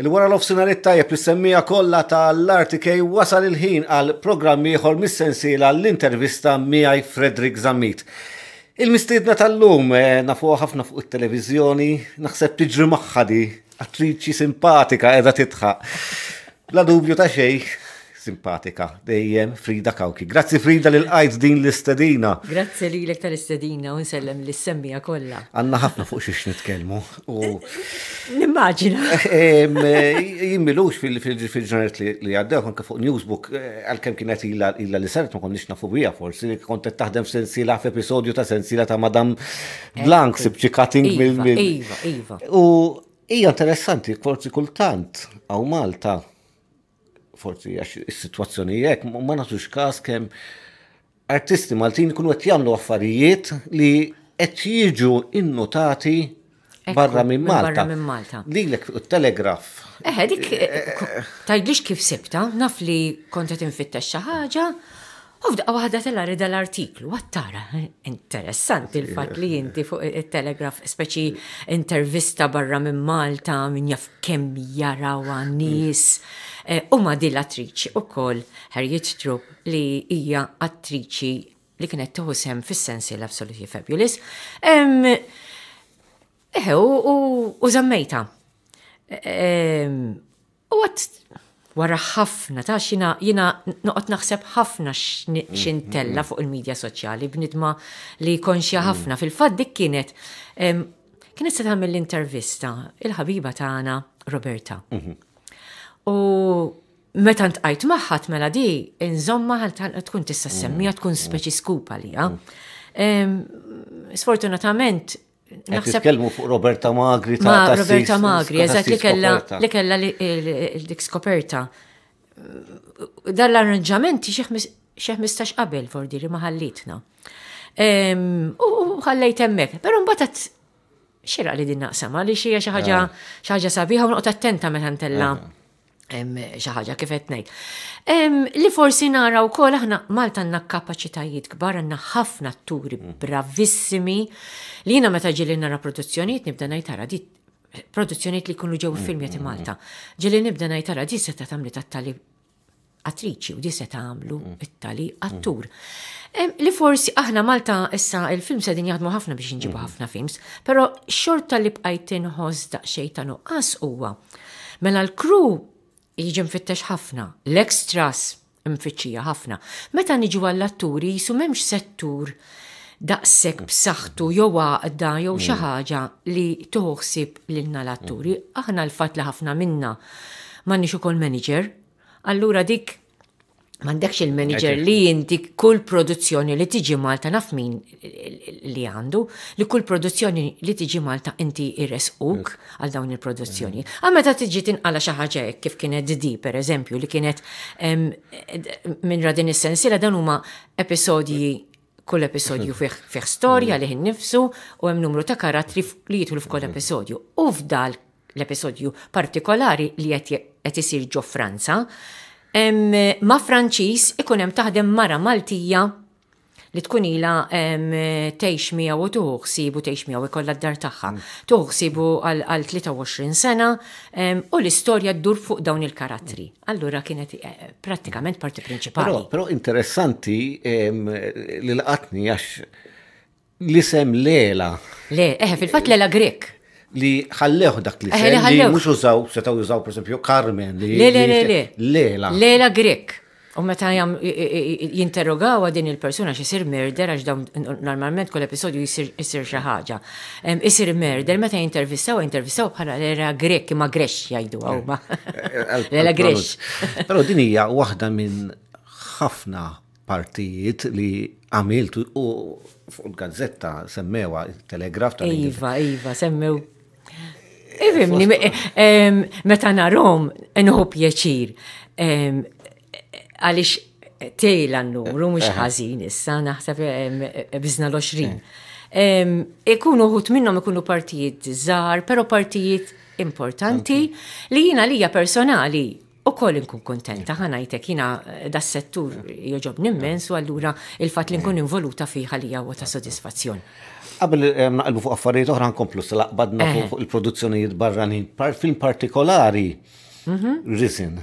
Il-wara l-offsinariet tajjeb li semmija kollha tal artikej wasal il-ħin għal programm ieħor mis-sensiela l-intervista miħaj Frederick Zamit. Il-mistiedna tal-lum eh, nafu ħafna fuq it-televiżjoni, naħseb tiġri magħha di, attriċi simpatika qiegħda titħaq. La dubju ta' xejn, simpatika dejjem Frida Kauki. Grazzi Frida lil qajt għajt din l-istedina. Grazzi li l-ek tal-istedina u nsellem l-semmija kolla. Għanna ħafna fuq xiex nitkelmu. Nimmaġina. Eh, Jimmilux fil ġurnet li għaddew konka fuq Newsbook eh, għal-kem kienet illa li sert, ma konniex nafu bija forsi qed taħdem sensila f'episodju ta' sensila ta' Madam eh, Blank sibċi cutting iva, mill-mill. Iva, iva. U hija interessanti, forsi kultant għaw Malta forsi għax is-sitwazzjoni jekk ma nagħtux każ kemm artisti Maltin kunu qed jagħmlu affarijiet li qed jiġu innotati barra minn Malta. Barra minn Malta. Lilek telegraf. Eħe, eh, dik eh, eh, tajdlix kif sibta, naf li kontet infittax xi ħaġa, U f'daqqa waħda tal-arida l-artiklu, għattara, interessanti il-fat li jinti eh. fuq il-telegraf, speċi intervista barra minn Malta, minn jaf kemm jaraw għannis, mm. eh, U ma di l-attriċi u koll Harriet Trupp li hija attriċi li kienet tuħusem fis-sensi l absoluti Fabulous. Eħe, u zammejta. U għat wara ħafna, ta' xina, jina noqot naħseb ħafna mm, xintella mm, mm. fuq il-medja soċjali b'nidma li konxja ħafna. fil fad dik kienet, kienet se tagħmel l-intervista il-ħabiba tagħna Roberta. Mhm. U meta ntqajt magħha mela di, inżomma tkun tista' semmija tkun speċi skupa li. Sfortunatament, Nitkellmu fuq Roberta Magri ta' Ma' Roberta Magri, eżatt li kella li kella dik skoperta. Dan l-arranġamenti xeħ mistax qabel for diri ma ħallitna. U ħallejt hemmhekk, però mbagħad xira li din naqsama xi xija ah. xi ħaġa sabiħa u noqgħod attenta meta ntella. Ah xaħġa kif qed ngħid. Li forsi nara wkoll aħna Malta għandna kapaċitajiet kbar għandna ħafna atturi mm. bravissimi li jiena meta ġili nara produzzjonijiet nibda najtara di produzzjoniet produzzjonijiet li jkunu ġew filmjati mm, mm, Malta. Ġili nibda najtara di seta tagħmli tat-tali attriċi u di seta' tagħmlu it-tali attur. Li forsi aħna Malta issa il-film se din ħafna biex nġibu ħafna films, però xorta li bqajtin inħoss daqsxejn ta' nuqqas huwa. Mela l-kru jiġi mfittex ħafna, l-extras mfittxija ħafna. Meta niġu għall-atturi jisu memx settur daqsek b'saħħtu jew għaqda jew xi mm. ħaġa li toħsib lilna l-atturi. Mm. Aħna l-fatt li ħafna minna m'għandniex ukoll manager, allura dik Mandekx il-manager li inti kull produzzjoni li tiġi Malta naf min li għandu, li kull produzzjoni li tiġi Malta inti uk għal dawn il-produzzjoni. Mm. Għamma ta' tiġi tinqala xaħġa kif kienet di, per eżempju, li kienet minn radin is-sensila dan huma episodji kull episodju fih storja mm. li nifsu u hemm numru ta' karatri li jitlu f'kull mm. episodju. U f'dal l-episodju partikolari li qed isir ġo Franza, ma' Franċis ikun hemm taħdem mara Maltija li tkun ila teħx miegħu u tuħsibu tgħix miegħu ikolla d-dar tagħha. Mm. Tuħsibu għal 23 sena u l-istorja ddur fuq dawn il karatri mm. Allura kienet eh, prattikament parti prinċipali. Però interessanti li qatni għax l-isem Lela. Le, eħe, eh, fil-fat Lela Grek li ħalleħu dak li eh, li mux użaw, setaw użaw, per esempio, Carmen. Le, le, le, le. Lela. Lela Grek. U meta jam jinterrogawa din il-persuna xisir murder, għax dawn normalment kull episodju jisir xi ħaġa. Isir murder, meta jintervistaw, jintervistaw bħala l-era grek, ma grex jajdu għaw ma. L-era grex. Pero din hija waħda minn ħafna partijiet li għamiltu u fuq il-gazzetta semmewa il-telegraf ta' Iva, Iva, semmew Ifimni, meta narom, nħu pjaċir. Għalix tejla n-numru, mux ħazin, issa naħseb bizna l-20. Ikunu ħut minnom ikunu partijiet zar, pero partijiet importanti li jina lija personali u koll nkun kontenta ħanajtek jina eh, das settur joġob nimmen su għallura il-fat li nkun eh. involuta fiħa li għawa ta' sodisfazzjon. Qabel eh, naqlbu fuq affarijiet oħra nkomplu s-laqbadna eh. fuq il-produzzjonijiet barranin, film partikolari, mhm. Rizin.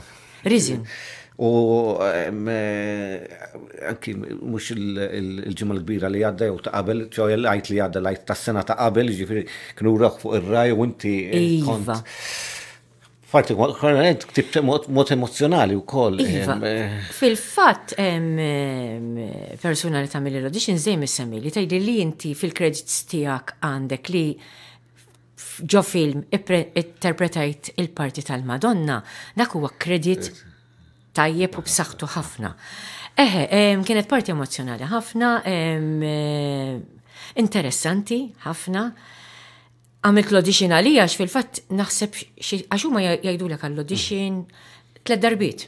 Rizin. U eh, anki mux il-ġimma l-kbira li għadda u ta' qabel, ċoja l-għajt li għadda l-għajt ta' sena ta' qabel, ġifiri, kienu fuq il raj u inti. Iva partikolarment ktibt mod emozjonali u koll. Iva, eh. Fil-fat, personali ta' tamil l-audition zej mis-semmi li tajdi li inti fil kredits tijak għandek li ġo film interpretajt il-parti tal-Madonna, dak huwa kredit tajjeb u b'saħħtu ħafna. Eħe, kienet parti emozjonali ħafna, eh, interessanti ħafna għamilt l-audition għalija għax fil-fatt naħseb għax huma jajdu l l-audition tled darbiet.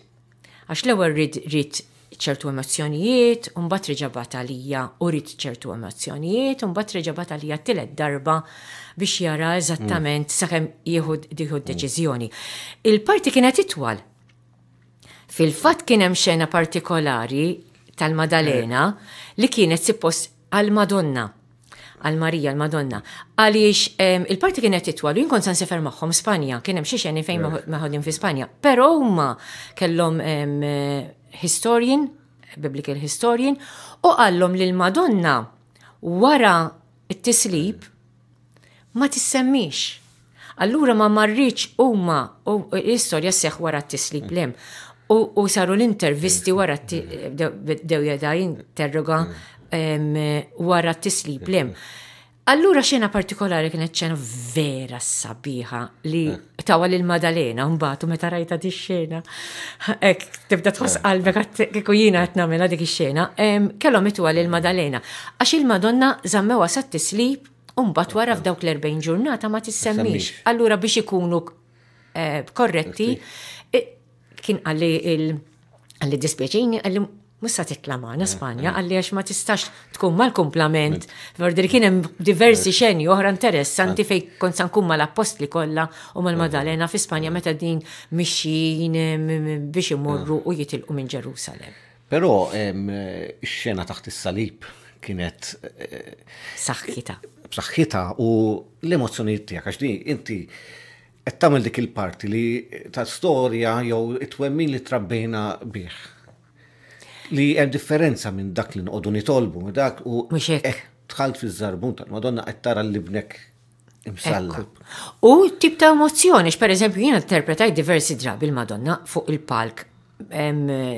Għax l-ewwel rid rid ċertu emozjonijiet, bat reġabat għalija u rrit ċertu emozjonijiet, bat reġabat għalija tled darba biex jara eżattament mm. sakemm jieħud diħud deċiżjoni. Il-parti kienet itwal. Fil-fat kien hemm xena partikolari tal-Madalena eh. li kienet sippost għal-Madonna għal Marija, għal Madonna. Għaliex il-parti kienet titwal, jien kont sefer magħhom Spanja, kien hemm jenni fejn maħħodin fi Spanja, però huma kellhom historien, biblical historian, u li lil Madonna wara it-tislib ma tissemmix. Allura ma marriċ huma l-istorja seħ wara t-tislib lem. U saru l-intervisti wara dew jeda jinterroga wara t-tislib lem. Allura xena partikolari kienet ċena vera sabiħa li eh. tawa l madalena mbagħad meta rajta di xena. Ek, tibda tħoss eh. qalbek kieku jiena qed nagħmilha dik ix-xena. Kellhom itwa lil Madalena. Għax il-Madonna żammewa sa tislib u mbagħad wara eh. f'dawk l-40 ġurnata ma tissemmix. Allura biex ikunu korretti kien għalli il- għalli dispieċini għalli Musa titla maħna eh, Spanja, eh. għalli għax ma tistax tkun mal-komplament. Verdir eh. kienem diversi xeni oħra interessanti fej kon sankun mal li kolla u mal-Madalena fi Spanja meta din mixin biex imorru u jitilqu minn Ġerusalem. Pero x-xena taħt is-salib kienet. Saħħita. Saħħita u l emozjoni tiegħek għax di inti qed tagħmel dik il-parti li ta' storja jew it-twemmin li trabbejna bih li hemm differenza minn dak li nqogħdu nitolbu, dak u eh, tħalt fiż-żarbun tal-Madonna qed tara l libnek imsallab. U tip ta' emozjoni, per eżempju, jiena interpretaj diversi drabi il-Madonna fuq il-palk,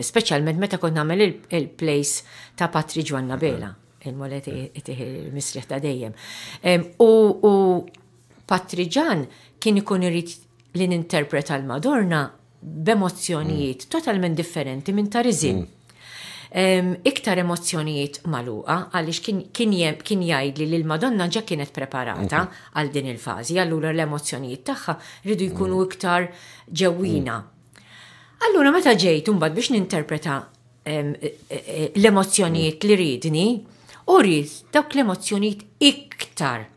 speċjalment meta kont nagħmel il place ta' Patri Ġwanna Bela, il-molet il-misriħ ta' dejjem. U Patriġan kien ikun irid li ninterpreta l-Madonna b'emozzjonijiet mm. totalment differenti minn ta' riżin. Mm iktar emozjonijiet maluqa għaliex kien jgħidli li l-Madonna ġa kienet preparata mhm. għal din il-fażi, allura l-emozjonijiet tagħha rridu jkunu mhm. iktar ġewwina. Mhm. Allura meta ġejt imbagħad biex ninterpreta e, e, e, l-emozjonijiet li ridni, u rrid dawk l-emozjonijiet iktar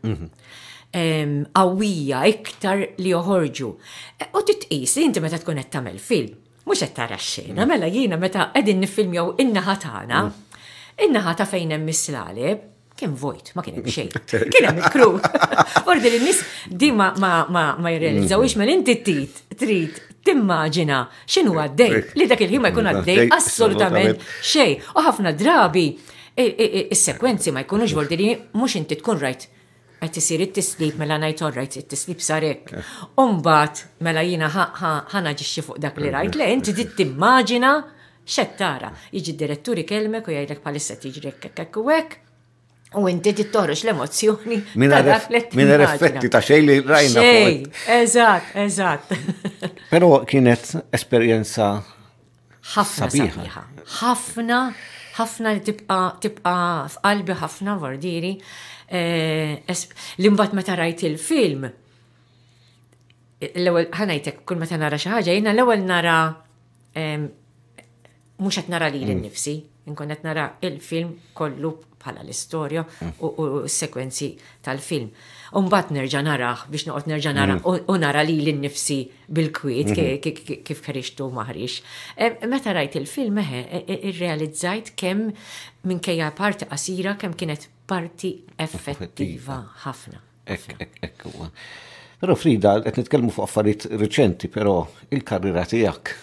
qawwija iktar li joħorġu. U titqis, inti meta tkun qed tagħmel film, mux qed tara xejna, mm. mela jiena meta qegħdin nifilmjaw in-naħa tagħna, mm. in ta' fejn hemm mislalib, kien vojt, ma kien hemm xejn. Kien hemm kru Ordi li nis di ma ma jirrealizzawix mm. minn inti tit trid timmaġina x'inhu għaddej li dak il-ħin ma jkun għaddej assolutament xejn. U ħafna drabi is-sekwenzi ma jkunux voldi li mhux inti tkun rajt għet jisir it-tislib mela najt orrajt it-tislib sarek. Umbat mela jina ħana ġiċi fuq dak li rajt, le inti dit timmaġina xettara. Iġi diretturi kelmek u jgħidlek palissa tiġri kekkek u għek. U inti tittorrox l-emozjoni. Minna reflekti ta' xej li rajna. Xej, eżat, eżat. Pero kienet esperienza ħafna sabiħa. ħafna ħafna li tibqa tibqa f'qalbi ħafna vordiri. Eh, L-imbat meta rajt il-film, l-ewel ħanajtek kull meta nara xi ħaġa, jiena l-ewel nara mhux qed nara lili mm. nnifsi, inkun qed nara il-film kollu bħala l-istorja u s-sekwenzi tal-film. Umbat nerġa naraħ biex noqgħod nerġa naraħ mm. u nara li l-nifsi bil-kwiet mm-hmm. kif karixtu maħrix. Meta rajt il-film il-realizzajt e, e, irrealizzajt kemm minkejja parti qasira kemm kienet parti effettiva ħafna. Ek, ek, Pero Frida, qed nitkellmu fuq affarijiet reċenti, però il-karriera tiegħek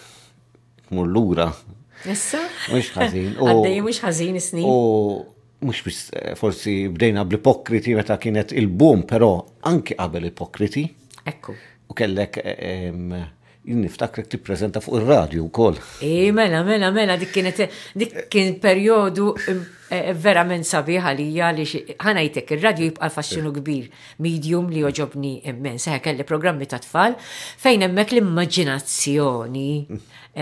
mullura. lura. Issa? Mhux ħażin. Għaddej mux ħazin snin mux bis eh, forsi bdejna bl-ipokriti meta kienet il-boom, pero anki qabel ipokriti. Ekku. U kellek eh, niftakrek ti prezenta fuq il-radju u koll. Ej, eh, mela, mela, mela, dik kienet, dik kien periodu Eh, eh, verament sabiħa li ħana ħanajtek il-radio jibqa fassinu eh. kbir, medium li joġobni immen seħe kelli programmi ta' tfal, fejn hemmhekk l-immaġinazzjoni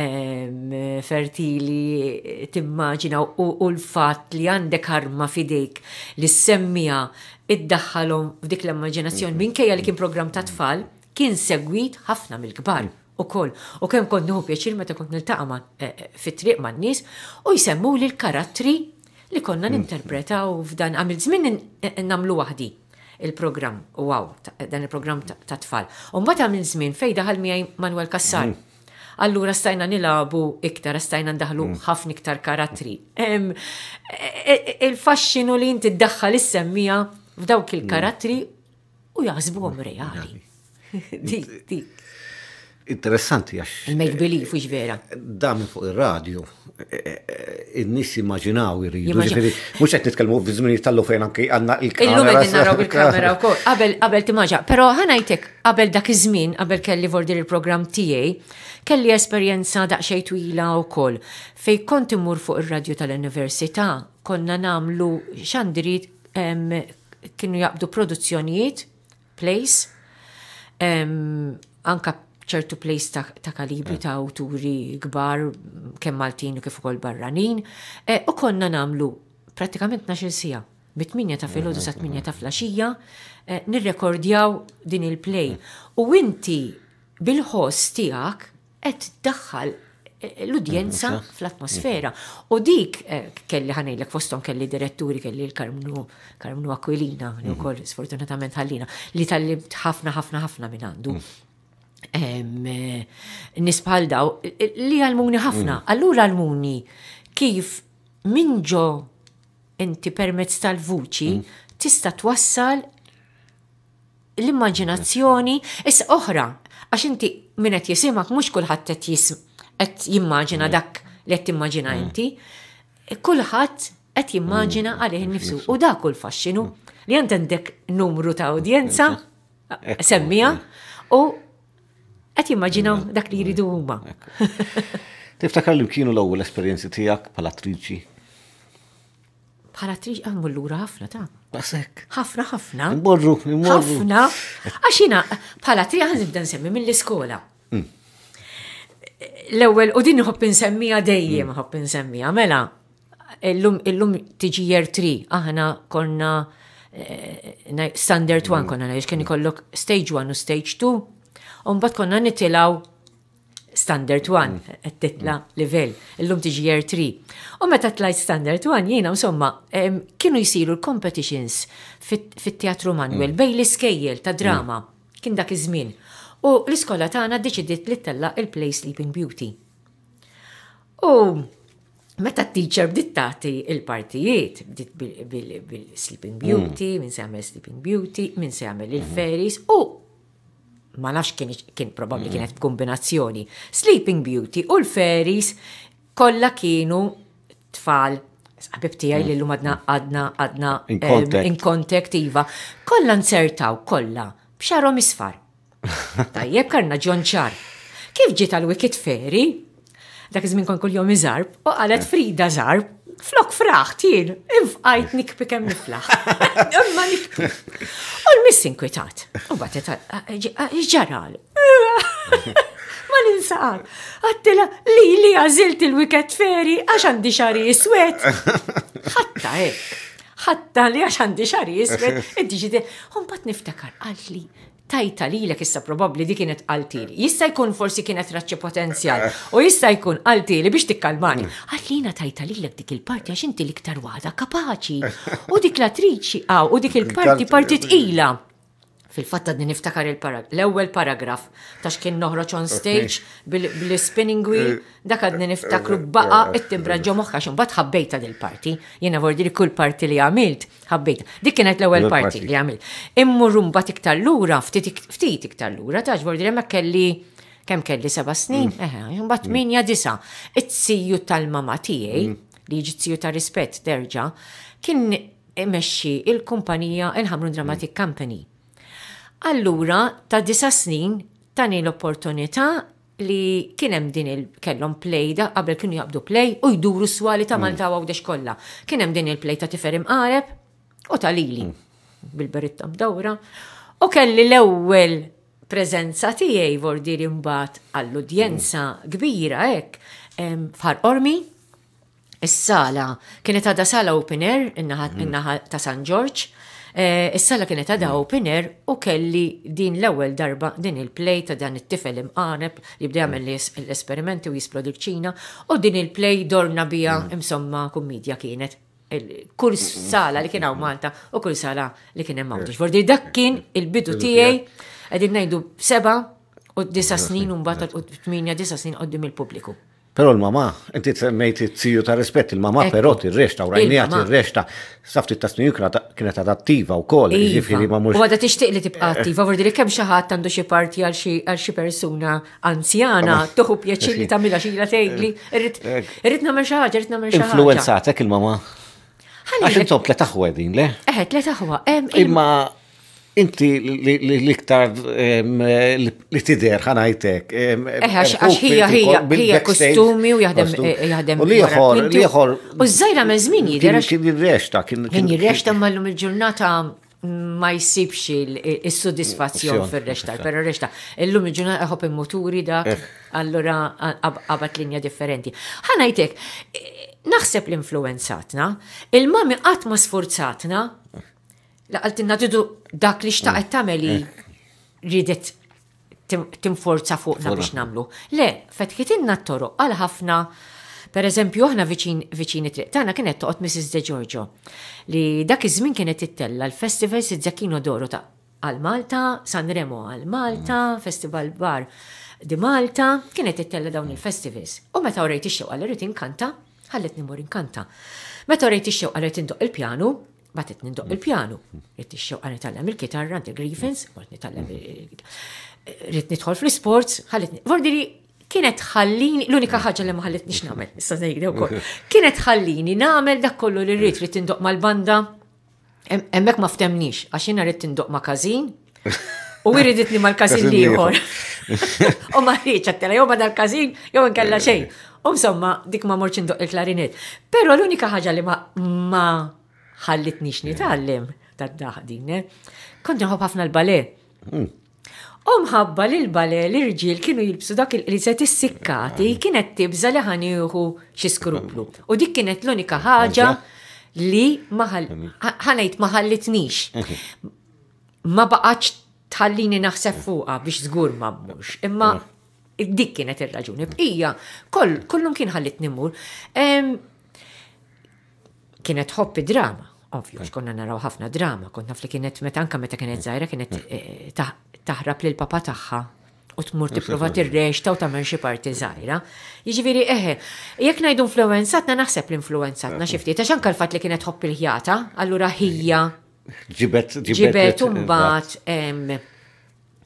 fertili timmaġina u l-fat li għandek arma fidejk li semmija iddaħħalhom f'dik l-immaġinazzjoni mm-hmm. minkejja li kien mm-hmm. programm ta' tfal kien segwit ħafna mill-kbar mm. u koll. U kem kont nħu pjaċir meta kont niltaqa' fit-triq man-nies u jsemmu li l-karattri li konna mm. ninterpretaw f'dan għamil żmien namlu waħdi il-programm, wow, dan il-programm ta' tfal. Umbat għamil żmien fej daħal miħaj Manuel Kassar. Mm. Allura stajna nilabu iktar, stajna ndaħlu mm. ħafna iktar karatri. E-, e-, Il-fasċinu li inti d is f'dawk il-karatri u għom reali. Dik, dik interessanti għax. Il-make believe, fux vera. Eh, da minn fuq il-radio, eh, eh, il-nis immaġinaw irridu. Mux għet nitkelmu bizmini tal-lu fejn anki għanna il-kamera. Il-lum għed il-kamera u kol. Għabel timaġa, pero ħanajtek, għabel dak iż-żmien, għabel kelli vordir il-program tijaj, kelli esperienza daqxej twila u kol. Fej kont mur fuq il-radio tal-Università, konna namlu xandrit kienu jaqdu produzzjonijiet, place, anka ċertu place ta' kalibri eh. ta' awturi kbar kemm Maltin u kif ukoll barranin. Eh, u konna namlu pratikament naxil sija bit 8 ta' filgħodu sa' minja ta' flaxija eh, nirrekordjaw din il-play. U inti bil host tiegħek qed daħħal l-udjenza fl-atmosfera. U dik kelli ħanejlek fostom kelli diretturi kelli l-Karmnu Karmnu Aquilina, mhm. u koll sfortunatament ħallina, li tal-libt ħafna ħafna ħafna minn għandu. Mm nisbħal daw li għalmuni ħafna. Mm. Allura għalmuni kif minġo inti permezz tal-vuċi mm. tista twassal l-immaġinazzjoni is oħra għax inti minnet qed jisimak mhux kulħadd qed jism jimmaġina mm. dak li qed timmaġina inti. Kulħadd qed jimmaġina għalih innifsu u dak kull faxxinu li għandek numru ta' audienza semmija u Qed jimmaġinaw dak li jridu huma. Tiftakar li kienu l-ewwel esperjenzi tiegħek bħala attriċi? Bħala attriċi għammu ah, lura ħafna ta' Basek. Ħafna ħafna. Imborru, imborru. Ħafna. Għaxina, bħala attriċi għan nibda nsemmi mill-iskola. Mm. L-ewwel u din ħobb insemmija dejjem mm. ħobb insemmija, mela. Illum tiġi year 3, aħna konna eh, standard 1 mm. konna jiex kien ikollok stage 1 u stage 2 bat konna nitilaw standard 1, qed titla livell, illum tiġi year 3. U meta tlajt standard 1 jiena insomma kienu jsiru l-competitions fit-teatru Manuel bej l-iskejjel ta' drama kien dak iż-żmien. U l-iskola tagħna ddeċidiet li tella il-Play Sleeping Beauty. U meta t-teacher bdit tagħti il-partijiet, bdit bil-Sleeping Beauty, min se jagħmel Sleeping Beauty, min se jagħmel il-Fairies u ma nafx kien, kien probabli kienet kombinazzjoni. Sleeping Beauty u l-Fairies kollha kienu tfal Għabib tijaj mm. li l-lum għadna għadna għadna Iva. Kolla nsertaw, kolla, bxarom isfar. Tajjeb karna ġon ċar. Kif ġita l wicked feri? Dak iżmin kon kol jom iżarb, u għalet eh. Frida zarb, Flok fraħt jien, infqajt nikpi kem niflaħ. Imma nikpi. U l-miss inkwitat. U batet ġaral. Ma ninsaqal. Għattila li li għazilt il-wiket feri għax għandi xari jiswet. Ħatta ek. Eh. Ħatta li għax għandi xari jiswet. Id-diġi Un bat niftakar għalli tajta li l issa probabli di kienet għaltili. Eh. Jista jkun forsi kienet raċċi potenzjal u eh. jista jkun għaltili biex tikkalmani. Mm. Għallina tajta li dik il-parti għax inti l-iktar wada kapaċi. Eh. U dik l-attriċi għaw ah, u dik il-parti partit ila. Fil-fatta din niftakar il-paragraf. L-ewwel paragraf tax kien noħroġ on stage bil-spinning wheel, eh, dak għadni niftakru eh, baqa eh, it-timbra ġo moħħa bat ħabbejta dil parti. Jiena vordi li kull parti li għamilt ħabbejta. Dik kienet l-ewwel parti li għamilt. Immur mbagħad iktar lura, ftit l lura, tax vordi li kelli kemm kelli seba' snin, mm. eħe, mbagħad mm. minja disa. It-siju tal-mama tiegħi mm. li ġizziju ta' rispett terġa, kien imexxi il-kumpanija il-Hamrun Dramatic Company. Allura, ta' disa snin, tani l-opportunità li kienem din il-kellom play da, qabel kienu jabdu play, u jduru swali ta' mm. Malta għaw kollha. kolla. Kienem din il-play ta' tiferim qareb u ta' lili, mm. bil-beritta bdawra. U kelli l-ewel prezenza tijaj vordir imbat għall-udjenza mm. kbira ek, far ormi, is-sala, kienet għada sala open air, in-naħa mm-hmm. ta' San George, Is-sala kienet għada opener u kelli din l-ewwel darba din il-play ta' dan it-tifel imqaneb li bda jagħmel l-esperimenti u jisplodi ċina u din il-play dorna bija imsomma kummedja kienet kull sala li kien hawn Malta u kull sala li kien hemm Malta. Fordi dak kien il-bidu tiegħi qegħdin ngħidu seba' u disa snin u mbagħad u tminja disa snin qoddim il-pubbliku. Pero l-mama, inti semmejt t siju ta' rispett, il-mama però tir-rexta, u rajnijat t rexta safti t-tasni jukra kienet adattiva u kol, ġifiri ma' mux. U t tixtiq li tibqa eh. attiva, vordi li kem xaħat għandu xie parti għal xie persuna anzjana, toħu pjaċir li tamila xila tejgli, eh. irrit eh. namel xaħġa, irrit namel xaħġa. Influenzatek il-mama? Għax t tletaħwa din, le? Eh, tletaħwa. Imma Inti l-iktar li tider ħanajtek. Eh, għax hija hija hija kostumi u jaħdem eh, jaħdem. U liħor, liħor. U zzajra me żmien jidher. Kien jirrexta. Kien jirrexta mallum il-ġurnata ma jisibx il-soddisfazzjon fil reċta pero rexta. Illum il-ġurnata għahob il-moturi dak, eh. allora għabat linja differenti. ħanajtek, naħseb l-influenzatna, il-mami għatma ma sforzatna, laqaltinna tidu dak li xtaqet mm. tameli eh. ridet timforza fuqna biex namlu. Le, fetħitinna t-toro għal ħafna Per eżempju, aħna viċini triq tagħna kienet toqgħod Mrs. De Giorgio li dak iż-żmien kienet it-tella l-Festival Sizzacchino d'Oro ta' għal Malta, Sanremo għal Malta, mm. Festival Bar di Malta, kienet it-tella dawn il-festivals. U meta u ix-xewqa għal rrid inkanta, ħallet nimur nkanta. Meta u ix-xewqa għal rrid indoq il-pjanu, batet nindok il-pjanu. Rit nixxew għan nitallem il-kitarra, il-grifens, għan nitallem rit nitħol fl-sports, ħallitni. Vordiri, kienet ħallini, l-unika ħagġa li ma ħallitni x'namel, issa nejgħi kol. Kienet ħallini namel dak kollu li rrit rrit indoq mal-banda. Emmek ma ftemnix, għax jiena rrit ma' każin. U l mal-każin jħor. U ma rridx għattela, jew ma dal-każin, jew nkella eh. xejn. U msomma, dik ma morċin indoq il-klarinet. Però l-unika ħaġa li ma nix nitgħallem tad-daħdin. Eh? Kont nħobb ħafna l-bale. Omħabba hmm. li l-bale l-irġiel kienu jilbsu dak il-qliset is-sikkati hmm. kienet tibza li ħanieħu xi skruplu. Hmm. U dik kienet l-unika ħaġa li ħanajt nix. Ma baqax tħallini naħseb fuqa biex żgur ma mhux. Imma dik kienet ir-raġuni. Bqija, kollum kien ħallit nimur kienet ħoppi drama, ovvju, hm. xkonna naraw ħafna drama, kont naf li kienet meta meta kienet zaħira hm. kienet hm. eh, taħrab l papa tagħha u tmur tipprova reċta u tagħmel xi parti żgħira. Jiġifieri eħe, jekk ngħidu influenzatna naħseb l-influenzatna xi ftit għax anke l-fatt li kienet ħobb il-ħjata, allura hija ġibet ġibet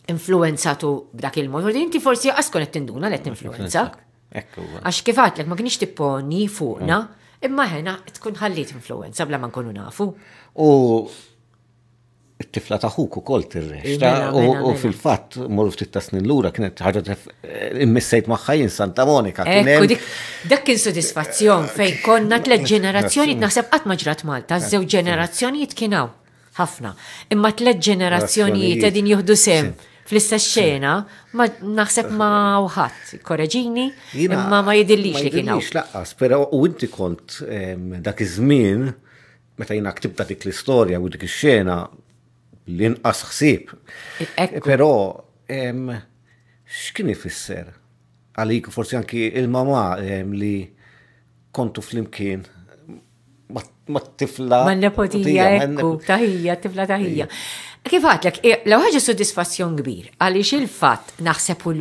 influenzatu b'dak il-mod. Inti forsi għaskonet qed tinduna li et influenzak. Għax kif għatlek ma kienix tipponi fuqna. Mm. Imma ħena tkun ħallit influenza bla ma nkunu nafu. U t tifla taħuk u kol t-reċta. Mela, u mela. fil-fat morru ftit tasnin snin lura kienet ħaġa immissejt maħħajin Santa Monica. Dak kien sodisfazzjon fejn konna eh, tlet eh, ġenerazzjoni eh, naħseb qatt ma ġrat Malta, żew ġenerazzjonijiet kienaw ħafna. Imma tlet ġenerazzjonijiet qegħdin jieħdu sem fl-istess xena, ma naħseb ma uħat, eh. korreġini, imma ma jidillix li kienaw. Ma laqqas, pero u inti kont dak iż-żmien, meta jina ktibta dik l-istorja u dik xena l-inqas ħsieb. Pero, x'kien ifisser? Għalik forsi anki il-mama li kontu fl-imkien ma t-tifla. Ma n-nepotija, ekku, taħija, t-tifla taħija. Kif għatlek, law ħagġa soddisfazzjon kbir, għaliex il-fat naħseb u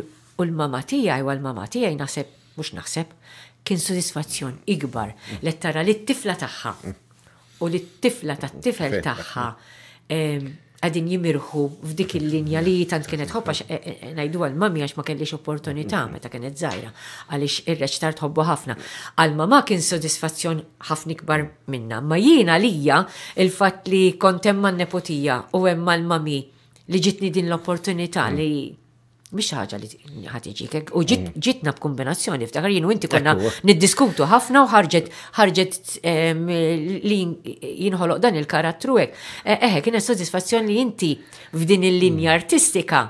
l-mama tijaj u l-mama tijaj naħseb, mux naħseb, kien soddisfazzjon ikbar mm. li tara li t-tifla taħħa mm. u li t-tifla ta' t-tifel taħħa għadin jimirħu f'dik il-linja li tant kienet hoppa eh, eh, najdu għal-mami għax ma kellix opportunità meta kienet zaħira għalix ir-reċ tart ħafna. Għal-mama kien sodisfazzjon ħafna kbar minna. Ma jiena lija il-fat li kontemma n nepotija u hemm mal-mami li ġitni din l-opportunità li biex ħaġa li ħatiġik, u mm. ġitna b'kombinazzjoni, ftakar jien inti konna niddiskutu ħafna u ħarġet ehm, li jinħoloq dan il-karattru hekk. Eh, eħe, kienet soddisfazzjoni li inti f'din il-linja mm. artistika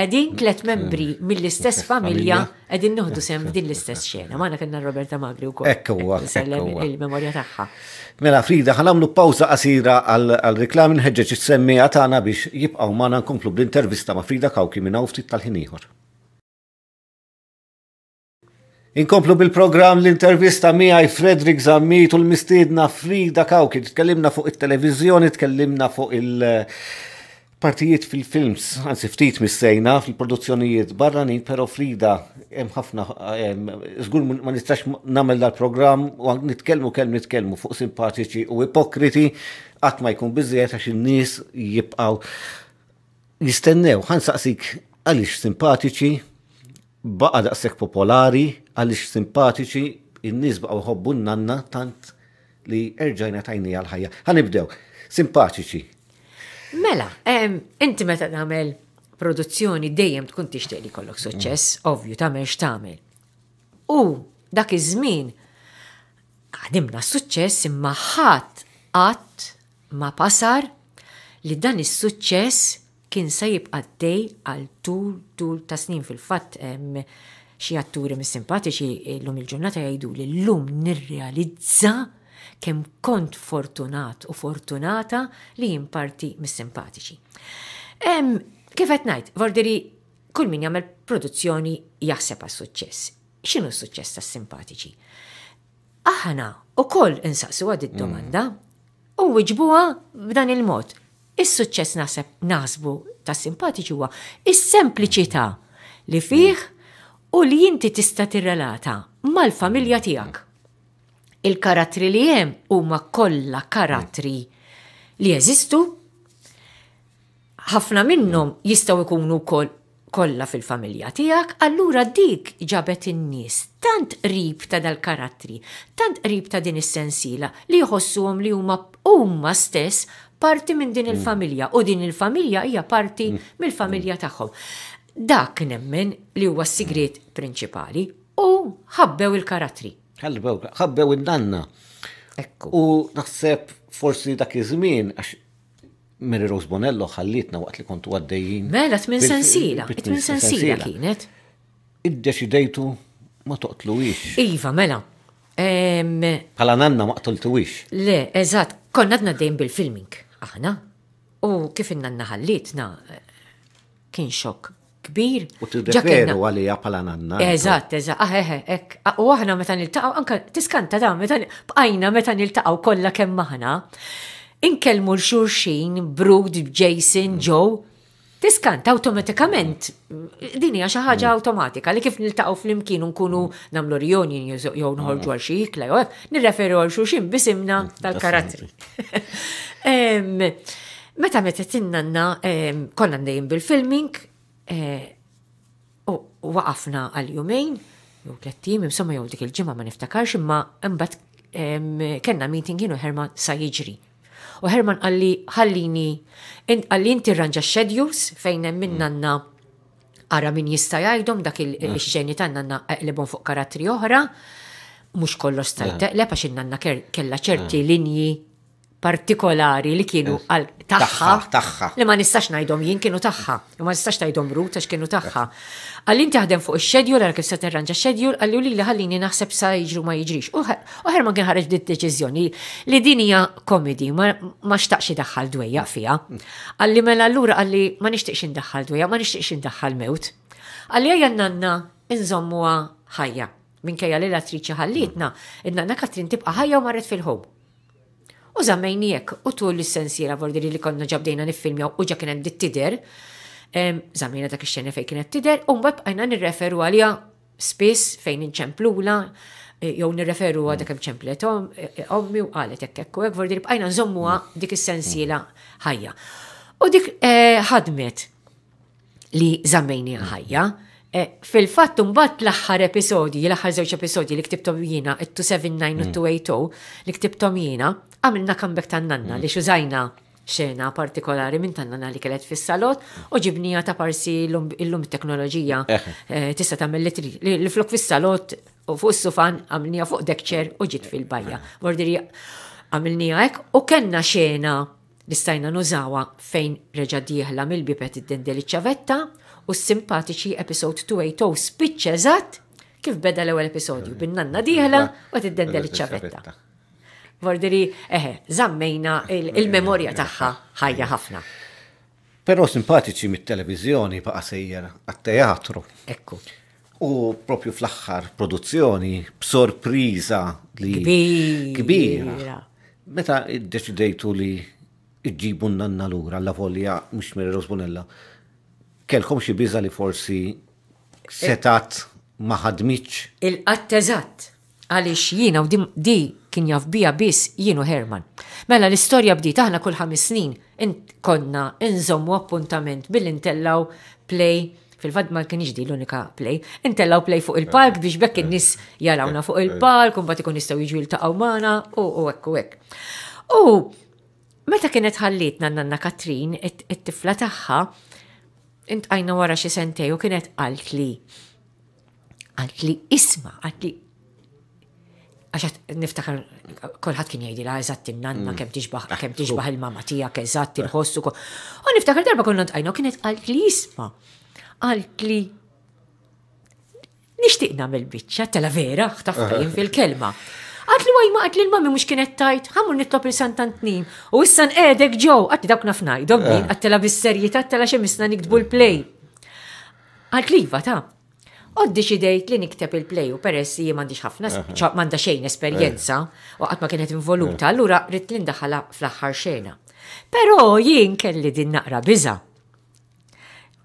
Edin mm. tlet membri mm. mill-istess familja edin nuħdu sem din l-istess xena. Ma' kena Roberta Magri u kol. Ekkuwa. Il-memoria taħħa. Mela Frida, ħanamlu pawza qasira għal-reklam nħedġeċ il-semmija taħna biex jibqaw ma' nkomplu bl-intervista ma' Frida Kawki minna u ftit tal-ħiniħor. Inkomplu bil-program l-intervista għaj Fredrik u l-mistidna Frida Kawki. Tkellimna fuq il-televizjoni, tkellimna fuq il- partijiet fil-films, għansi ftit missejna fil-produzzjonijiet barranin, pero Frida, hemm ħafna, zgur ma nistax namel dal-program, u nitkelmu kelm nitkelmu fuq simpatiċi u ipokriti, għat ma jkun bizziet għax il-nis jibqaw jistennew, għan saqsik għalix simpatiċi, baqa daqsek popolari, għalix simpatiċi, in nis baqaw hobbun nanna tant li erġajna tajni għal-ħajja. ibdew, simpatiċi, Mela, inti meta tagħmel produzzjoni dejjem tkun tixtieq li kollok suċċess, mm. ovvju tagħmel x'tagħmel. U dak iż-żmien għadimna suċċess imma ħadd qatt ma pasar li dan is-suċċess kien se jibqa' dej għal tul tul ta' snin fil-fatt xi atturi mis-simpatiċi eh, llum il-ġurnata jgħidu li llum nirrealizza kemm kont fortunat u fortunata li jimparti mis-simpatiċi. Kif qed ngħid, vorderi kull min jagħmel produzzjoni jaħseb għas-suċċess. X'inhu s-suċċess tas-simpatiċi? Aħna u koll insaqsu għad id-domanda u wiġbuha b'dan il-mod. Is-suċċess naħseb naħsbu tas-simpatiċi huwa is-sempliċità li fih u li inti tista' tirrelata mal-familja tiegħek il-karatri li jem huma kollha karatri li jeżistu. Ħafna minnhom jistgħu jkunu wkoll kollha fil-familja tiegħek, allura dik ġabet in-nies tant qrib ta' dal-karattri, tant qrib ta' din is-sensiela li jħossuhom li huma huma stess parti minn din mm. il-familja u din il-familja hija parti mm. mill-familja tagħhom. Dak nemmen li huwa s-sigret mm. prinċipali u ħabbew il karatri ħalbew, ħabbew id-danna. U naħseb forsi dak iż-żmien, għax Mary Rose Bonello ħallitna waqt li kontu għaddejjin. Mela, tmin sensila, tmin sensila kienet. Id-deċidejtu ma ix. Iva, mela. Pala nanna ma ix. Le, eżat, konna d-naddejn bil-filming, aħna. U kif innanna ħallitna, kien xok kbir. U t-referu għalija pala nanna. Eżat, eżat, aħeħe, ah, eh, eh, ek. Ah, u aħna meta taqaw anka tiskanta da, meta bqajna meta taqaw kolla kemm maħna, Inkelmu l-xurxin, Brud, Jason, mm. Joe, tiskanta automatikament. Mm. Din hija xi ħaġa mm. awtomatika li kif niltaqgħu flimkien nkunu nagħmlu rjoni jew nħorġu għal xi ikla jew hekk nirreferu għal xulxin bisimna tal karatri Meta meta tinnanna konna ndejjem bil-filming, Eh, u waqafna għal-jumejn, jew tlettim, insomma jew dik il-ġimgħa ma niftakarx imma imbagħad kellna meeting jien u Herman sa jiġri. U Herman għalli ħallini, għalli inti rranġa xedjus fejn hemm minn mm. għandna ara min jista' jgħidhom dak mm. il-xeni tagħna għandna qlibhom fuq karattri oħra, mhux kollox stajteqleb għax innanna kella ċerti linji partikolari li kienu għal taħħa, taħħa, li ma nistax najdom jien kienu taħħa, u ma nistax najdom ru tax kienu taħħa. Għallin taħdem fuq il-xedjul, għal kif se terranġa xedjul, għallu li ħallini naħseb sa jġru ma jġrix. U ma kien dit deċizjoni li din hija komedi, ma xtaqx daħħal dwejja fija. Għalli mela allura għalli ma nixtieqx indaħħal dwejja, ma nixtieqx indaħħal mewt. Għalli għajan nanna inżommuha ħajja. Minkejja li l-attriċi ħallitna, id-nanna Katrin tibqa ħajja u marret fil-ħob. U zammejni jek, u tu l-sensiera vordiri li konna ġabdejna nif-filmja u ġa kienem dit-tider, zammejna dak ix-xena fej kienet tider, u mbab għajna nirreferu għalija spis fejn inċemplula, e, jow nirreferu għadha kem ċemplet e, e, ommi u għalet jek jekk u jekk vordir bqajna nżommuha dik is-sensiela mm. ħajja. U dik ħadmet li zammejni ħajja. Fil-fatt mbagħad l-aħħar episodi l-aħħar żewġ episodi li ktibtom jina, 279 u 280 li ktibtom jina, għamilna comeback ta' nanna mm. li xużajna xena partikolari minn ta' nanna li kellet fis-salot u ġibnija ta' parsi illum teknoloġija eh. Eh, tista' tagħmel li flok fis-salot u fuq s sufan għamilnija fuq dekċer u ġit fil-bajja. Bordiri eh. għamilnija hekk u kellna xena li stajna nużawa fejn reġa dieħla mill-bibet id-dendel ċavetta u s-simpatiċi episode 280 spiċċa eżatt kif beda l-ewwel episodju bin-nanna dieħla u id-dendel iċ-ċavetta. Borderi, eħe, eh, zammejna eh, il-memorja eh, tagħha ħajja ħafna. Però simpatiċi mit-televizjoni baqa sejjer għat-teatru. Ekku. U propju fl-axħar produzzjoni b'sorpriża li kbira. Meta id-deċidejtu li iġġibu nanna lura la volja mux Miri Rosbunella, kelkom xi biża li forsi setat ma ħadmitx. il attezat għalix għaliex u di kien jaf bija biss jienu Herman. Mela l-istorja bdiet aħna kull ħames snin konna inżommu appuntament bil-intellaw play fil-fad ma kien di l-unika play, intellaw play fuq il-park biex bekk in-nis jarawna fuq il-park, un ikun jistgħu jiġu jiltaqgħu mana, u hekk u hekk. U meta kienet ħallitna nanna Katrin it-tifla tagħha intqajna wara xi sentej u kienet għalt li għalt li isma' għalt li għaxat niftakar kolħat kien jgħidi la eżatt in-nanna mm. kemm tiġbaħ ah, kemm tiġbaħ oh. il-mamma tiegħek eżatt eh. il-ħossu. U niftakar darba konna għajno kienet qalt li jisma' qalt li nixtieq nagħmel biċċa tela vera ħtaftajn eh. fil-kelma. Għat li għajma għat li l-mami mux kienet tajt, għamur nitlop il-santant nim, u issan edek ġo, għat li dawk nafnaj, dommin, eh. għat tela bis-serjiet, għat tela xemisna nikdbu l-play. Għat li iva, ta' Oddi xidejt li nikteb il-pleju, peress li mandiċ ħafna, manda xejn esperienza, eh. u għatma kienet involuta, eh. allura rrit li ndaħala fl-axħar xena. Pero jien kelli din naqra biza.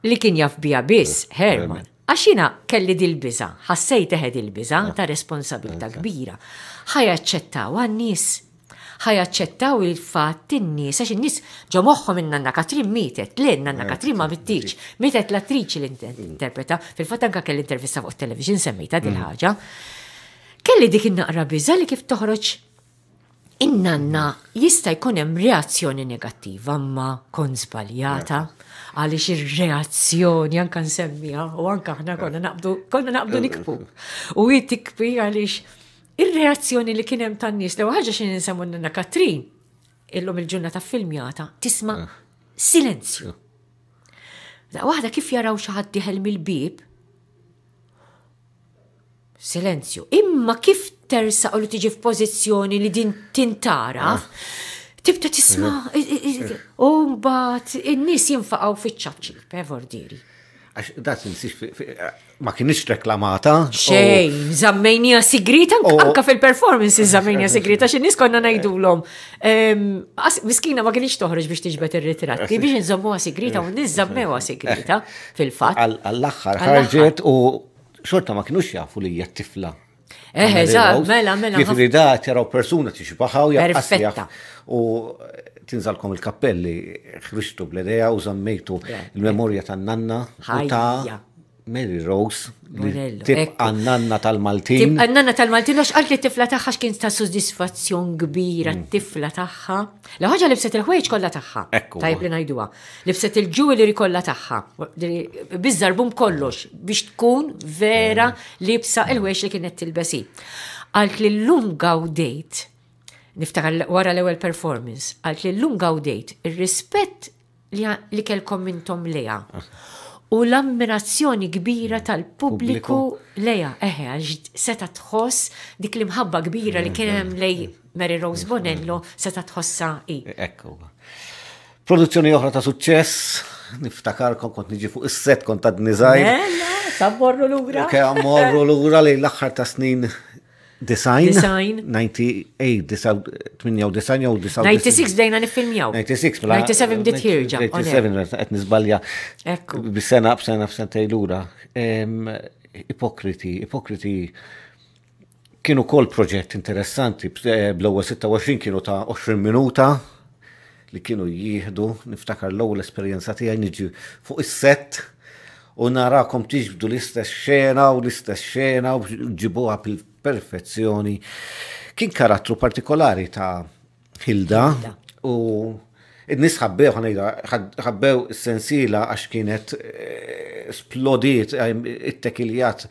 Li kien jaf bija biss, eh. Herman. Għaxina kelli dil-biza, ħassejt eħed il-biza ta' responsabilta kbira. ħajaċċettaw għannis ħajaċċettaw il-fatt in-nies għax in-nies ġo minn Nanna Katrin mietet, le Nanna eh, Katrin ma mittix, mitet l-attriċi l interpreta, fil-fatt anka kelli intervista fuq television semmejta din mm. ħaġa. Kelli dik in-naqra li kif toħroġ in-nanna jista' jkun hemm reazzjoni negattiva ma kon żbaljata eh. għaliex ir-reazzjoni anka nsemmiha u anka aħna konna naqbdu konna naqbdu eh. nikbu. U għalix. għaliex Ir-reazzjoni li kienem tan-nies, li ħaġa xi ninsemmu n Katrin, illum il-ġurnata filmjata, tisma eh. silenzju. Eh. Waħda kif jaraw xi ħadd diħel mill-bib, silenzju. Imma kif tersa u li tiġi f'pożizzjoni li din tintara, eh. tibta tisma, u mbagħad in-nies jinfaqgħu fiċ-ċaċċi, per għax da ma kienix reklamata. Xej, zammenja sigrita, anka fil-performance zammenja sigrita, xin nis konna om Miskina ma kienix toħroġ biex tiġbet il-ritratti, biex nżommu sigrita u nis zammewa sigrita eh, fil-fat. Għall-axħar ħarġet u xorta ma kienux jafu li jattifla. Eħe, za, mela, mela. li da, tjaraw persuna t-iġbaħaw, Perfetta. U tinżalkom il-kappelli, ħriġtu bledeja u zammejtu il-memorja tan-nanna. Ta' Mary Rose. Tibqa nanna tal-Maltin. Tibqa nanna tal-Maltin, għax għalt tifla taħħa xkien ta' soddisfazzjon kbira mm. tifla taħħa. La ħagġa li il-ħwejġ kollha taħħa. Ekku. Tajb li Li bset il li kollha taħħa. Biżarbum kollox biex tkun vera mm. libsa il-ħwejġ li kienet tilbesi. Għalt li l-lum għawdejt niftakar wara l-ewwel performance, għalt li l-lum gawdejt, ir-rispett li kelkom mintom leja. U l-ammirazzjoni kbira tal-pubbliku leja, eħe, għax seta tħoss dik l-imħabba kbira li kien hemm lej Mary Rose mm. Bonello seta tħossa i. Ekku. Produzzjoni oħra ta' suċċess, niftakarkom kont niġi fuq is-set kont mela, ta' dnizajr. Sabborru l-ura. Ok, morru l-ura li l-axħar ta' snin Design? Design. 98, 98, jew 96 dejna nifilmjaw. 96, bla. 97 bdiet hirġa. 97, għet nizbalja. Ekku. Bissena, bissena, bissena tajlura. Ipokriti, ipokriti kienu kol proġett interessanti, eh, bl-ewwel 26 kienu ta' 20 minuta li kienu jihdu, niftakar l-ewwel esperjenza tiegħi niġi fuq is-set u narakom tiġbdu l-istess xena u l-istess xena u ġibuħa perfezzjoni. Kien karattru partikolari ta' Hilda u id-nis ħabbew ħabbew sensila għax kienet eh, splodiet, it-tekiljat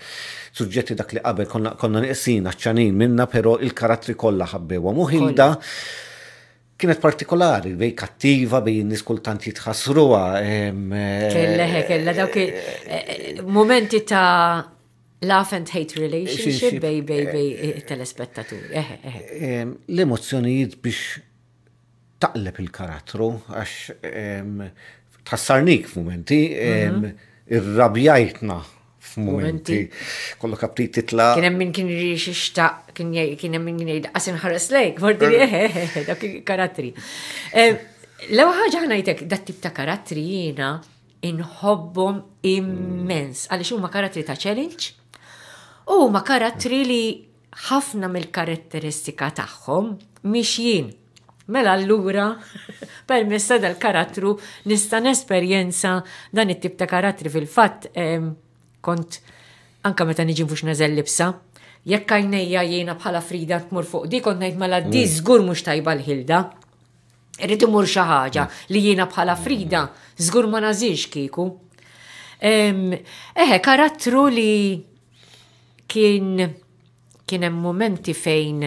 suġġetti dak li qabel konna neqsin ċanin minna, pero il-karattri kollha ħabbewa. Mu Hilda kienet partikolari, bej kattiva, bej nis kultant jitħasruwa. Eh, kelle, kelle, dawk eh, momenti ta' Love and hate relationship bej bej bej telespettaturi. l eh, eh, eh. emozjonijiet biex taqleb il-karattru, għax tħassarnik f'mumenti, mhm. irrabjajtna f-momenti. Kollu kapti titla. Kienem minn kien rix ixtaq, kienem minn jgħid għasin ħares lejk, mordi li dak karattri. Lew ħagħa ħnajtek, dat tip ta' karattri jina inħobbom immens, għalix huma karattri ta' challenge, U ma karattri li ħafna mill-karatteristika tagħhom jien. Mela allura, permessa dal-karattru nista' nesperjenza dan it-tip ta' karattri fil-fatt kont anka meta niġi fux nażel jekk għajnejja jiena bħala Frida tmur fuq di kont ngħid mela di mm. żgur mhux tajba l-ħilda. Irrid imur xi ħaġa mm. li jiena bħala Frida żgur ma nażilx kieku. Eħe, karattru li kien kien hemm momenti fejn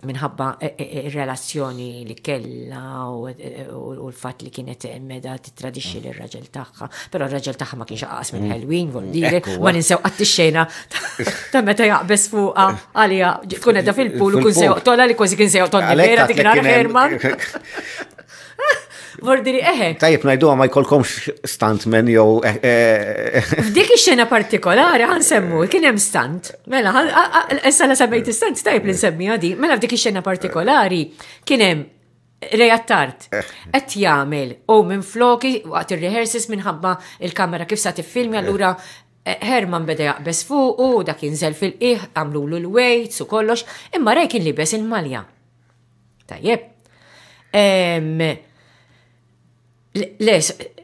minħabba e, e, e, relazzjoni li kella u l-fat li kienet meda titradixxi r mm. raġel tagħha. Però r-raġel tagħha ma kienx aqas minn mm. Halloween, vol mm. dire, ma ninsew qatt xena ta' meta jaqbes fuqha għalija kun edha fil pulu u kun sew tola li kważi kien sew tonni vera dik nhar Vordiri eħe. Tajib, najdu ma jkolkom stuntmen jew. Eh, eh, eh. F'dik ix-xena partikolari għan semmu, kien hemm stunt. Mela, issa la sabajt stunt, tajib li nsemmi għadi. Mela f'dik ix-xena partikolari kien hemm rejattart. Qed jagħmel u minn floki waqt ir-rehearses minħabba il-kamera kif sa tiffilmi allura Herman beda jaqbes fuq u dak jinżel fil-qiegħ għamlu l wejt u kollox, imma rej kien libes il-malja. Tajjeb. Le,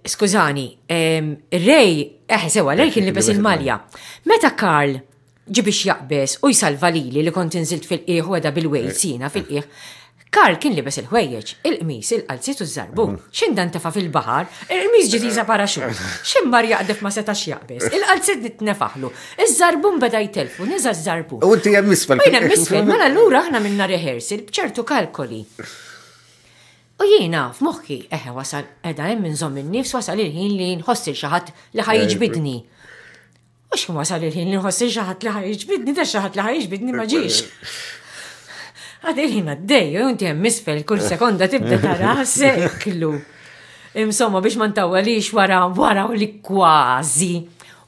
skużani, Rej, eħe, eh, sewa, Rej kien libes il-malja. Meta Karl ġibix jaqbes u jisalva lili li kont inżilt fil-qieħ u bil-wej eh. sina fil-qieħ, Karl kien libes il-ħwejjeġ, il-qmis, il-qalzit u z-zarbu. Mm-hmm. Xindan tefa fil-bahar, il-qmis ġitiza Xin mar jaqdef ma setax jaqbes, il-qalzit nitnefaħlu, iż-zarbu mbeda jtelfu, niza z-zarbu. U inti jgħem misfel. Jgħem misfel, mela l-ura ħna minna rehearsal bċertu kalkoli. U jiena f'moħħi, eħe wasal edha hemm minn inżomm in-nifs wasal il-ħin li nħossi xi ħadd li ħajġbidni. U x'kien wasal il-ħin li nħossi xi ħadd li ħajġbidni, da xi ħadd li ħajġbidni ma ġiex. Għad il-ħin għaddej, u inti hemm misfel kull sekonda tibda tara seklu. Insomma biex ma ntawwelix wara wara u li kważi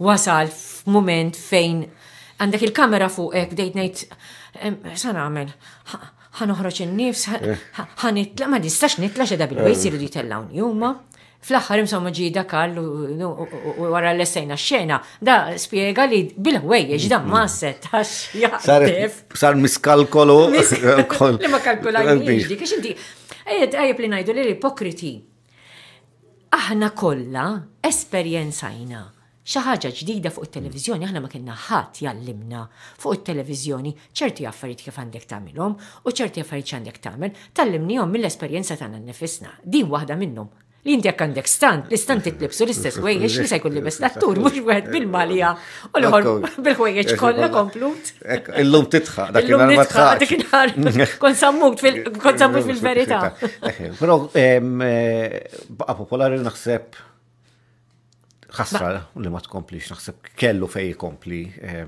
wasal f'mument fejn għandek il-kamera fuqek dejt ngħid sa nagħmel ħanoħroġ in-nifs, eh. ħanitla, ma nistax nitla xeda bil-wejs jiridu jitellawni huma. Fl-axħar imsomma ġida Karl u wara l essajna xena, da spiega li bil-ħwejjeġ da ma setax jaqtef. Sar miskalkolo. Li ma kalkulaj dik, inti. Ejjed li najdu li l-ipokriti. Aħna kollha esperjenzajna ħaġa ġdida fuq it televizjoni aħna ma kena ħadd jallimna fuq il-televizjoni ċerti affarijiet kif għandek tagħmilhom u ċerti affarijiet x'għandek tagħmel tallimnihom mill-esperjenza tagħna nnifisna. Din waħda minnhom. Li inti għak għandek stant, l-istant titlibsu l-istess wejjeġ li se jkun libes l-attur, mhux wieħed bil-malja u l-ħor bil-wejjeġ kollha komplut. Illum titħa, dak il ma titħaq. kon sammut fil-verità. Eh, però ehm, eh, popolari naħseb Kasra, li ma tkompli, naħseb kellu fej jkompli. Eħe,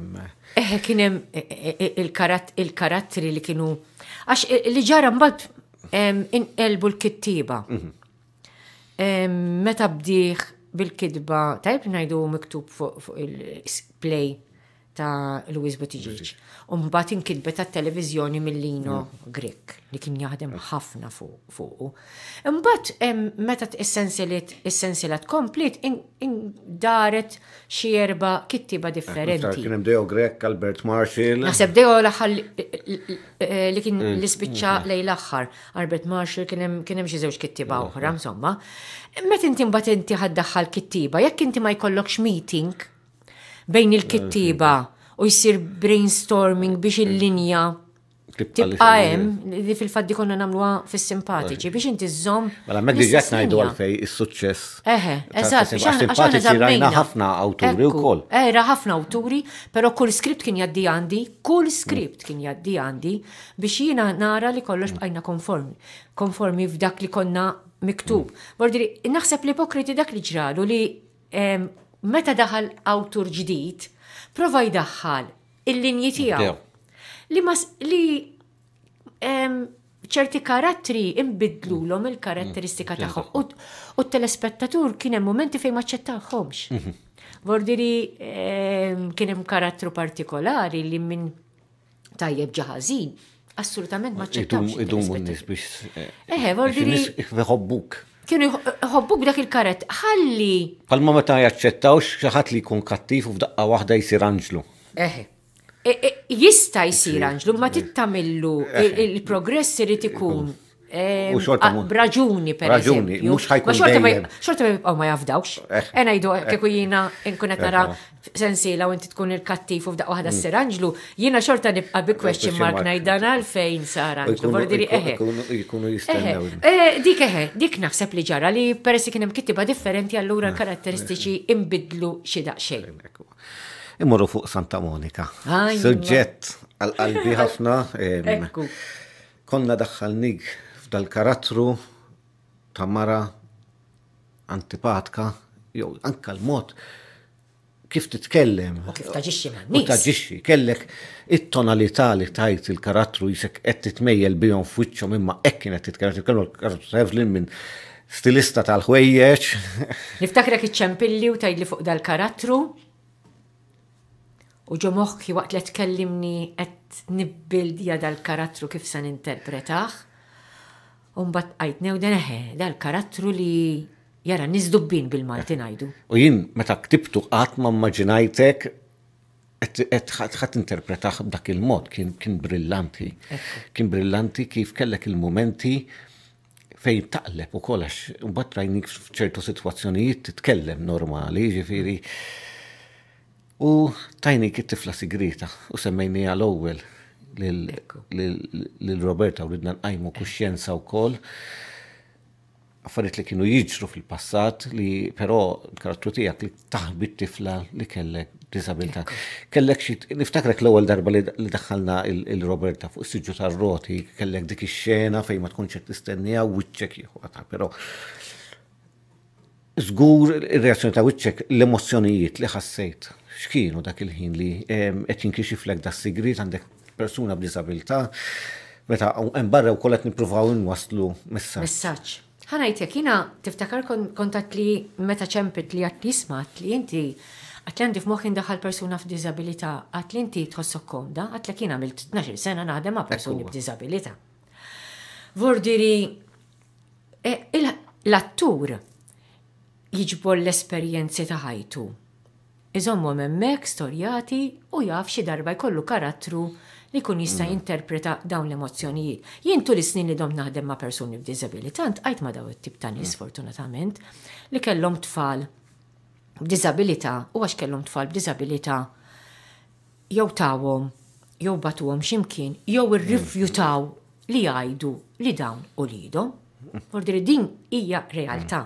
eh, kienem eh, eh, il-karattri li kienu. Għax li ġara mbagħad inqelbu l-kittiba. Mhm. Meta bdieħ bil-kidba, tajb najdu miktub fuq il-play ta' Luis Buttigieg. Umbat inkitbet ta' televizjoni millino mm. Grek li kien jaħdem ħafna fuqu. Imbat meta essenzialet komplet, daret xi erba' kittiba eh, differenti. Kien hemm Deo Grek, Albert Marshall. Naħseb Deo laħal eh, li kien mm. l-ispiċċa mm-hmm. lej l-aħħar. Albert Marshall kien hemm xi żewġ kittiba mm-hmm. oħra, insomma. Meta inti mbat inti ħaddaħħal kittiba, jekk inti ma jkollokx meeting bejn il-kittiba u jisir brainstorming biex il-linja tibqa jem, li fil di konna nagħmluha fis-simpatiċi biex inti żomm. Mela mek diġà ngħidu għalfej is-suċċess. Eħe, eżat, biex simpatiċi rajna ħafna awturi wkoll. Eh, era ħafna awturi, però kull skript kien jaddi għandi, kull skript kien jaddi għandi biex jiena nara li kollox mm. bqajna konformi. Konformi f'dak li konna miktub. Bordiri, mm. naħseb l-ipokriti dak li ġralu li meta daħal awtur ġdid, prova jdaħħal il-linji tiegħu. Li mas li ċerti karattri imbidlu mm. l-om il-karatteristika mm. tagħhom. U t-telespettatur kien hemm momenti fejn ma ċettaħħomx. Mhm. Vordiri kien hemm karattru partikolari li minn tajjeb ġaħazin assolutament ma ċettaħħomx. Idum biex. Eh, Eħe, vordiri kienu jħobbu b'dak il-karet, ħalli. Palma meta jaċċettawx xaħat li jkun kattif u f'daqqa waħda jsir anġlu. Eħe. Eh, eh, eh, jista jsir anġlu, ma tittamillu, il-progress irid ikun. Braġuni, ehm, per Raġuni, mux ħajkun. Xorta ma oh, ma jafdawx. Ena eh. e jidu eh, kieku eh. jina inkunet nara sensi la inti tkun il-kattif u f'daqqa waħda mm. s-seranġlu, jina xorta nibqa bi question mark najdan għalfejn saranġlu. Bordiri eħe. Dik eħe, dik naħseb li ġara li peressi kienem kittiba differenti għallura ah, karatteristiċi imbidlu xidaqxejn. Imorru fuq Santa Monica. Suġġett għal-qalbi ħafna. Ehm, konna daħħalnik dal-karattru ta' mara antipatka, jew anka l-mod kif titkellem. U kif taġixxi U kellek it-tonalità li tajt il-karattru jisek qed titmejjel bihom f'wiċċhom imma hekk kienet titkellem titkellem l karattru Evelyn minn stilista tal-ħwejjeġ. Niftakrek iċċempilli u u li fuq dal-karattru u ġo waqt li tkellimni qed nibbildja dal-karattru kif san ninterpretaħ. Umbat għajtnew dan eħe, dal-karattru li jara nizdubbin bil malti najdu. U jien, meta ktibtu għat ma maġinajtek, għat interpretax b'dak il-mod, kien brillanti. Kien brillanti kif kellek il-momenti fejn taqleb u kolax, u rajnik f'ċertu situazzjonijiet titkellem normali, ġifiri. U tajnik it-tifla sigrita u semmejni għal-ewwel lil roberta u ridna nqajmu kuxjenza u kol. Affariet li kienu jiġru fil-passat li però l-karattru tiegħek li taħbit tifla li kellek disabilità. Kellek xit, niftakrek l-ewwel darba li daħħalna il-Roberta fuq is-siġġu tar-roti, kellek dik ix-xena fejn ma tkunx qed tistennija wiċċek jieħuha però żgur ir-reazzjoni ta' wiċċek l-emozzjonijiet li ħassejt x'kienu dak il-ħin li qed jinkixiflek da' sigrit għandek persuna b'disabilità, meta hemm barra wkoll qed nippruvaw inwaslu messaġġ. Messaġġ. Ħanajtek, jiena tiftakar kontat li meta ċempit li għat nisma li inti għatlendi f'moħħin daħal persuna f'disabilità, li inti tħossok konda, li kien għamil 12 sena naħdem ma' persuni b'disabilità. Vordiri, e, l-attur jiġbol l-esperienzi ta' ħajtu. Iżommom emmek storjati u jaf xi darba jkollu karattru li kun jista' mm. jinterpreta dawn l-emozzjonijiet. Jien tul is-snin li dom naħdem ma' persuni b'diżabilitant għajt ma' daw it-tip ta' nies mm. fortunatament li kellhom tfal b'diżabilità u għax kellhom tfal b'diżabilità jew tawhom jew batuhom x'imkien jew mm. irrifjutaw li jgħidu li dawn u lidhom. Ordri din hija realtà.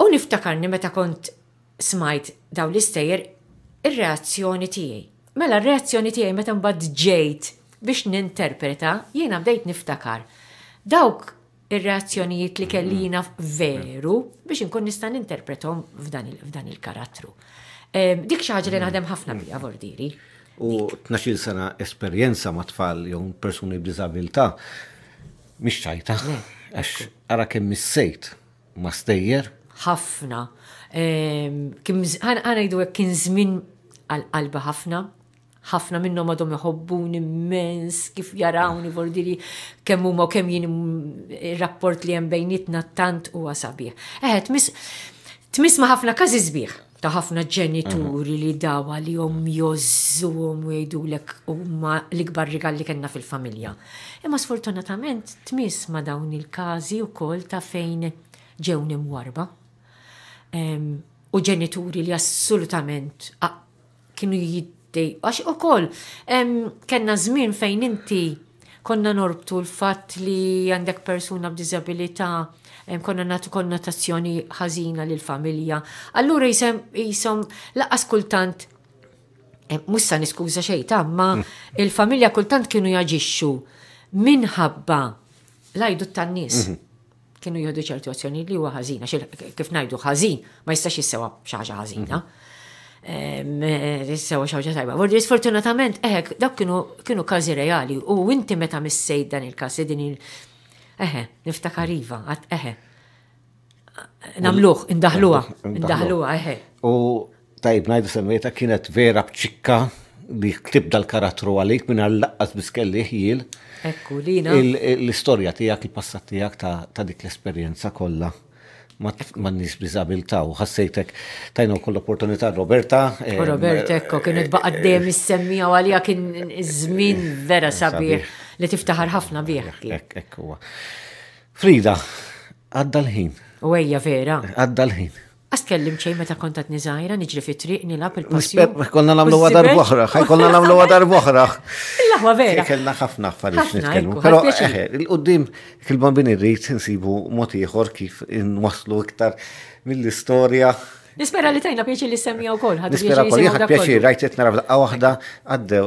U niftakarni meta kont smajt daw l-istejjer ir-reazzjoni tiegħi Mela r-reazzjoni tiegħi meta mbagħad ġejt biex ninterpreta, jiena bdejt niftakar. Dawk ir-reazzjonijiet li kellina mm-hmm. veru biex inkun nista' ninterpretom f'dan il-karattru. Dik xi ħaġa li mm-hmm. naħdem ħafna bija vordiri. U tnaxil sena esperjenza ma' tfal jew persuni b'diżabilità mhix ċajta. Għax ara kemm missejt ma' stejjer. Ħafna. Ħana jdu kien żmien qalba ħafna, ħafna minnhom għadhom jħobbun immens kif jarawni vordili kemm huma kemm jien ir-rapport li hemm bejnietna tant huwa sabiħ. Eh, tmis tmisma' ħafna każi sbieħ ta' ħafna ġenituri mhm. li dawa li jom jozzu u jgħidu lek umma l-ikbar rigal li kena fil-familja. Imma sfortunatament tmis ma dawn il-kazi u kol ta' fejn ġewni mwarba. U ġenituri li assolutament kienu jid inti, għax u koll, kena zmin fejn inti konna norbtu l-fat li għandek persuna b'dizabilita konna natu konnotazzjoni ħażina lil familja Allura jisem, jisem laqqas kultant, mussa niskuża xejta, ma hmm. il-familja kultant kienu jaġixxu minħabba lajdu tan-nies. Mhm. Kienu jħodu ċertu azzjoni li huwa ħażina, kif ngħidu ħażin, ma jistax jissewa xi ħażina. Mhm. Eh, u xaġa tajba. Vordi sfortunatament, eħek, dak kienu kazi reali u inti meta missejt dan il kazi din il- eħe, niftakar iva, għat eħe. Namluħ, indaħluħa, indaħluħa, eħe. U tajb, najdu semmieta kienet vera bċikka li ktib l karatru għalik minn għallaqqas biskelli ħil. Ekku, lina. L-istoria tijak, il-passat tijak ta' dik l-esperienza kolla ma' nis bizabilta u ħassejtek tajna u l-opportunità eh, Roberta. Roberta, ekko, kienu tbaqad eh, eh, dejjem is semmi u għalija kien żmien vera sabiħ li tiftaħar ħafna bih. Frida, għadda l-ħin. U vera. Għadda l-ħin. Għastkellim ċej meta kontat nizajra, nġri fi triq nilab il-passjon. Konna namlu għadar boħra, ħaj konna namlu għadar boħra. Il-laħwa vera. Kellna ħafna affarijiet nitkellmu. Pero il-qoddim kil-bambini rrit nsibu moti ieħor kif waslu iktar mill istoria Nispera li tajna pieċi li semmi għu kol. Nispera kol, jħak pieċi rajtet nara f'daqqa wahda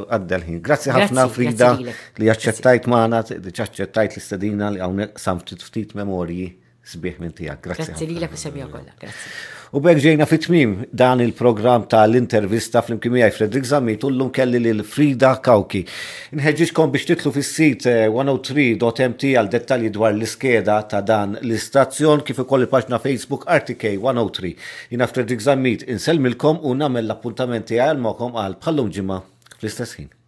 għadda l-ħin. Grazzi ħafna Frida li għacċettajt maħna, ċaċċettajt l-istadina li għawne samftit ftit memorji sbieħ minn tijak. Grazie. li l-ek semija kolla. U bek ġejna fit-tmim dan il-program tal-intervista fl imkimijaj Fredrik Zamit u kelli lil Frida Kauki. Nħeġġiġkom biex titlu fis-sit 103.mt eh, għal dettalji dwar l-iskeda ta' dan l-istazzjon kif ukoll il-paġna Facebook RTK 103. Jina Fredrik Zamit inselmilkom u namel l-appuntamenti għal mokom għal bħallum ġimgħa fl-istess ħin.